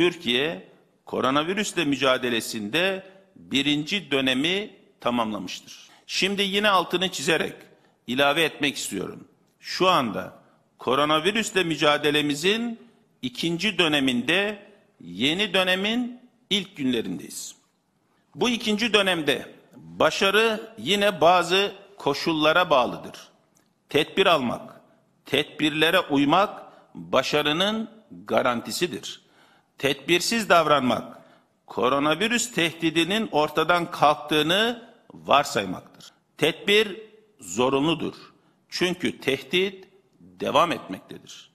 Türkiye koronavirüsle mücadelesinde birinci dönemi tamamlamıştır. Şimdi yine altını çizerek ilave etmek istiyorum. Şu anda koronavirüsle mücadelemizin ikinci döneminde yeni dönemin ilk günlerindeyiz. Bu ikinci dönemde başarı yine bazı koşullara bağlıdır. Tedbir almak, tedbirlere uymak başarının garantisidir tedbirsiz davranmak, koronavirüs tehdidinin ortadan kalktığını varsaymaktır. Tedbir zorunludur. Çünkü tehdit devam etmektedir.